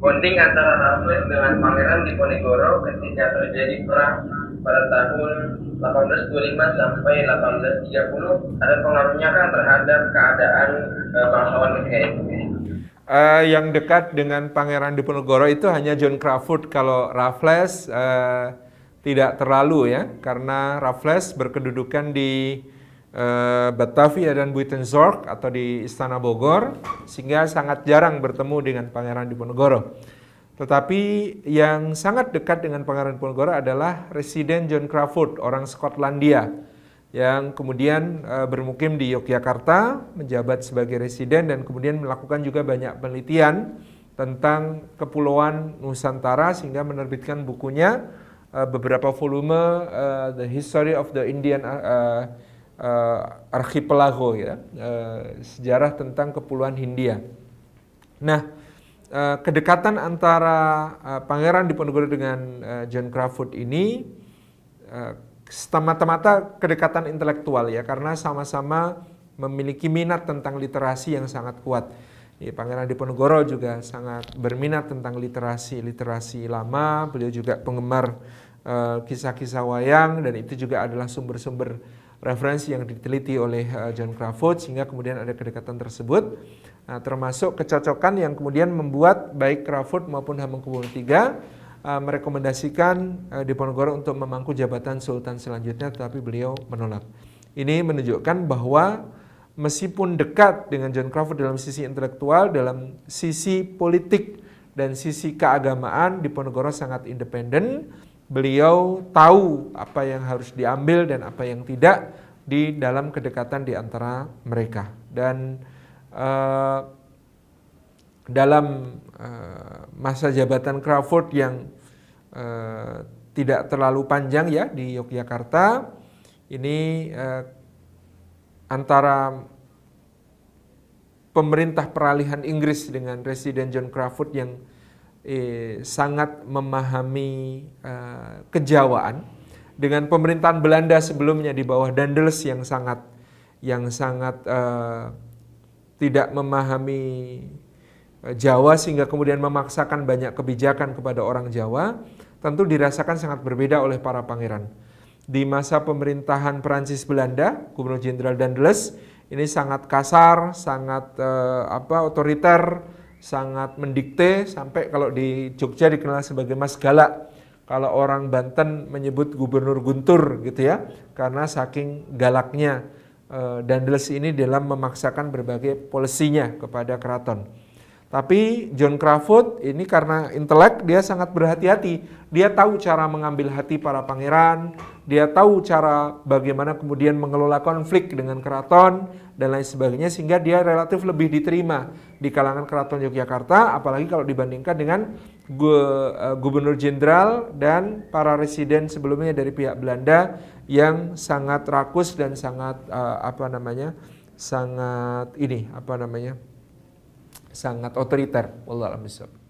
Bonding antara Raffles dengan Pangeran Diponegoro ketika terjadi perang pada tahun 1825 sampai 1830 ada pengaruhnya kan terhadap keadaan e, bangsawan ketika itu? Uh, yang dekat dengan Pangeran Diponegoro itu hanya John Crawford kalau Raffles uh, tidak terlalu ya karena Raffles berkedudukan di Eh, Batavia dan Buitenzorg atau di Istana Bogor sehingga sangat jarang bertemu dengan Pangeran Diponegoro. Tetapi yang sangat dekat dengan Pangeran Diponegoro adalah Residen John Crawford, orang Skotlandia yang kemudian eh, bermukim di Yogyakarta, menjabat sebagai residen dan kemudian melakukan juga banyak penelitian tentang kepulauan Nusantara sehingga menerbitkan bukunya eh, beberapa volume The History of the Indian uh, uh, archipelago ya, uh, sejarah tentang kepulauan Hindia. Nah, uh, kedekatan antara uh, Pangeran Diponegoro dengan uh, John Crawford ini uh, semata-mata kedekatan intelektual ya, karena sama-sama memiliki minat tentang literasi yang sangat kuat. Ya, Pangeran Diponegoro juga sangat berminat tentang literasi, literasi lama. Beliau juga penggemar kisah-kisah uh, kisah -kisah wayang dan itu juga adalah sumber-sumber referensi yang diteliti oleh uh, John Crawford sehingga kemudian ada kedekatan tersebut nah, termasuk kecocokan yang kemudian membuat baik Crawford maupun Hamengkubuwono III uh, merekomendasikan uh, Diponegoro untuk memangku jabatan sultan selanjutnya tetapi beliau menolak. Ini menunjukkan bahwa meskipun dekat dengan John Crawford dalam sisi intelektual, dalam sisi politik dan sisi keagamaan Diponegoro sangat independen beliau tahu apa yang harus diambil dan apa yang tidak di dalam kedekatan di antara mereka dan uh, dalam uh, masa jabatan Crawford yang uh, tidak terlalu panjang ya di Yogyakarta ini uh, antara pemerintah peralihan Inggris dengan Presiden John Crawford yang eh, sangat memahami eh, kejawaan dengan pemerintahan Belanda sebelumnya di bawah Dandels yang sangat yang sangat eh, tidak memahami eh, Jawa sehingga kemudian memaksakan banyak kebijakan kepada orang Jawa tentu dirasakan sangat berbeda oleh para pangeran. Di masa pemerintahan Prancis Belanda, Gubernur Jenderal Dandles ini sangat kasar, sangat eh, apa otoriter, sangat mendikte sampai kalau di Jogja dikenal sebagai Mas Galak. Kalau orang Banten menyebut Gubernur Guntur gitu ya, karena saking galaknya eh, Dandeles ini dalam memaksakan berbagai polisinya kepada keraton. Tapi John Crawford ini karena intelek dia sangat berhati-hati. Dia tahu cara mengambil hati para pangeran, dia tahu cara bagaimana kemudian mengelola konflik dengan keraton dan lain sebagainya sehingga dia relatif lebih diterima di kalangan keraton Yogyakarta apalagi kalau dibandingkan dengan eh, gubernur jenderal dan para residen sebelumnya dari pihak Belanda yang sangat rakus dan sangat eh, apa namanya? sangat ini apa namanya? sangat otoriter. Wallahualam a'lam